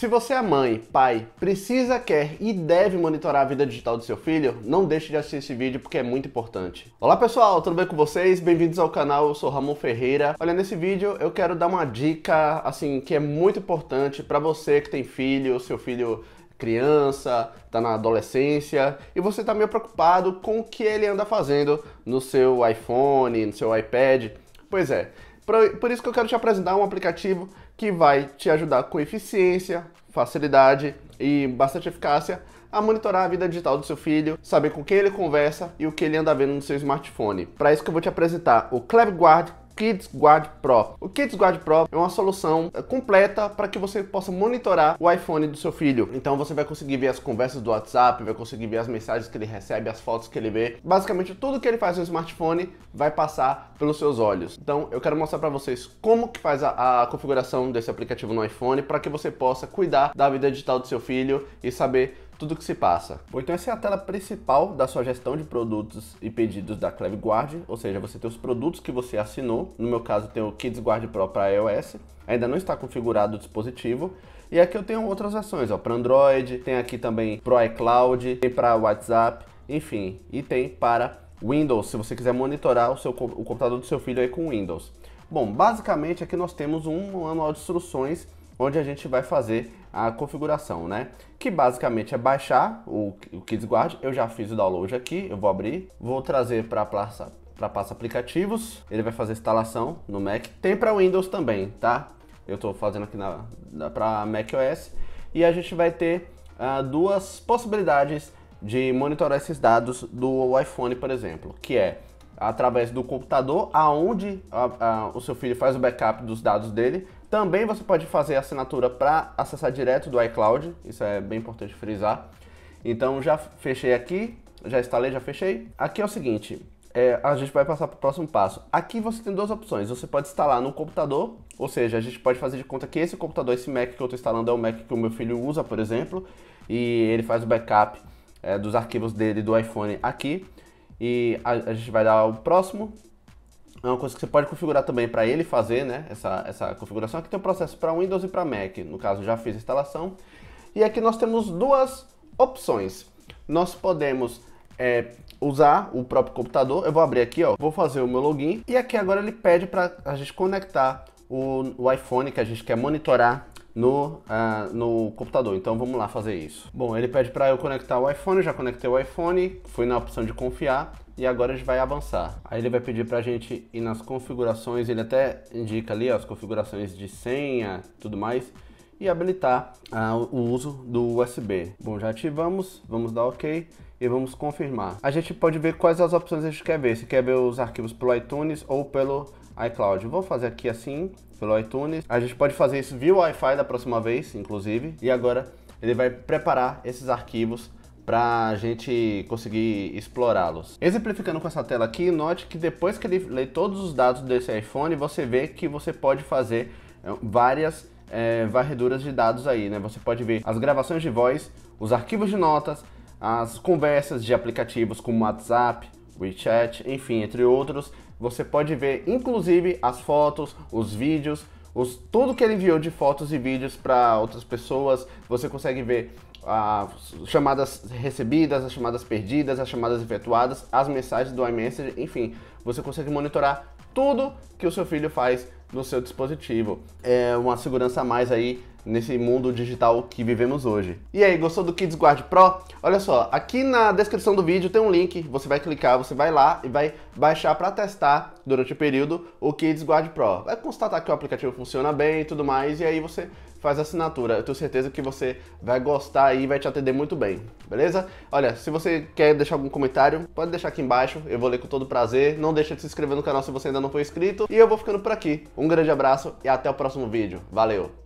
Se você é mãe, pai, precisa, quer e deve monitorar a vida digital do seu filho, não deixe de assistir esse vídeo porque é muito importante. Olá pessoal, tudo bem com vocês? Bem-vindos ao canal, eu sou Ramon Ferreira. Olha, nesse vídeo eu quero dar uma dica, assim, que é muito importante para você que tem filho, seu filho criança, tá na adolescência e você tá meio preocupado com o que ele anda fazendo no seu iPhone, no seu iPad. Pois é, por isso que eu quero te apresentar um aplicativo que vai te ajudar com eficiência, facilidade e bastante eficácia a monitorar a vida digital do seu filho, saber com quem ele conversa e o que ele anda vendo no seu smartphone. Para isso que eu vou te apresentar o ClebGuard Kids Guard Pro. O Kids Guard Pro é uma solução eh, completa para que você possa monitorar o iPhone do seu filho. Então você vai conseguir ver as conversas do WhatsApp, vai conseguir ver as mensagens que ele recebe, as fotos que ele vê. Basicamente tudo que ele faz no smartphone vai passar pelos seus olhos. Então eu quero mostrar para vocês como que faz a, a configuração desse aplicativo no iPhone para que você possa cuidar da vida digital do seu filho e saber tudo que se passa. então essa é a tela principal da sua gestão de produtos e pedidos da Guard, ou seja, você tem os produtos que você assinou, no meu caso tem o Kids Guard Pro para iOS, ainda não está configurado o dispositivo, e aqui eu tenho outras ações, ó, para Android, tem aqui também para iCloud, tem para WhatsApp, enfim, e tem para Windows, se você quiser monitorar o, seu, o computador do seu filho aí com Windows. Bom, basicamente aqui nós temos um manual de instruções onde a gente vai fazer a configuração, né? Que basicamente é baixar o, o KidsGuard. Eu já fiz o download aqui, eu vou abrir, vou trazer para a pasta para pasta aplicativos, ele vai fazer instalação no Mac. Tem para Windows também, tá? Eu estou fazendo aqui na, na para macOS e a gente vai ter uh, duas possibilidades de monitorar esses dados do iPhone, por exemplo, que é através do computador, aonde a, a, o seu filho faz o backup dos dados dele. Também você pode fazer assinatura para acessar direto do iCloud, isso é bem importante frisar. Então já fechei aqui, já instalei, já fechei. Aqui é o seguinte, é, a gente vai passar para o próximo passo. Aqui você tem duas opções. Você pode instalar no computador, ou seja, a gente pode fazer de conta que esse computador, esse Mac que eu estou instalando é o Mac que o meu filho usa, por exemplo, e ele faz o backup é, dos arquivos dele do iPhone aqui. E a, a gente vai dar o próximo. É uma coisa que você pode configurar também para ele fazer, né? Essa, essa configuração. Aqui tem um processo para Windows e para Mac. No caso, já fiz a instalação. E aqui nós temos duas opções. Nós podemos é, usar o próprio computador. Eu vou abrir aqui, ó. Vou fazer o meu login. E aqui agora ele pede para a gente conectar o, o iPhone que a gente quer monitorar no, uh, no computador. Então vamos lá fazer isso. Bom, ele pede para eu conectar o iPhone, já conectei o iPhone, fui na opção de confiar e agora a gente vai avançar. Aí ele vai pedir para a gente ir nas configurações, ele até indica ali ó, as configurações de senha, tudo mais e habilitar ah, o uso do USB. Bom, já ativamos, vamos dar OK e vamos confirmar. A gente pode ver quais as opções a gente quer ver, se quer ver os arquivos pelo iTunes ou pelo iCloud. Vou fazer aqui assim, pelo iTunes. A gente pode fazer isso via Wi-Fi da próxima vez, inclusive. E agora ele vai preparar esses arquivos para a gente conseguir explorá-los. Exemplificando com essa tela aqui, note que depois que ele lê todos os dados desse iPhone, você vê que você pode fazer eh, várias é, varreduras de dados aí, né? Você pode ver as gravações de voz, os arquivos de notas, as conversas de aplicativos como WhatsApp, WeChat, enfim, entre outros. Você pode ver inclusive as fotos, os vídeos, os, tudo que ele enviou de fotos e vídeos para outras pessoas. Você consegue ver as ah, chamadas recebidas, as chamadas perdidas, as chamadas efetuadas, as mensagens do iMessage, enfim, você consegue monitorar tudo que o seu filho faz no seu dispositivo. É uma segurança a mais aí nesse mundo digital que vivemos hoje. E aí, gostou do Kids Guard Pro? Olha só, aqui na descrição do vídeo tem um link, você vai clicar, você vai lá e vai baixar para testar durante o período o Kids Guard Pro. Vai constatar que o aplicativo funciona bem e tudo mais, e aí você faz a assinatura. Eu tenho certeza que você vai gostar e vai te atender muito bem, beleza? Olha, se você quer deixar algum comentário, pode deixar aqui embaixo, eu vou ler com todo prazer. Não deixa de se inscrever no canal se você ainda não for inscrito. E eu vou ficando por aqui. Um grande abraço e até o próximo vídeo. Valeu!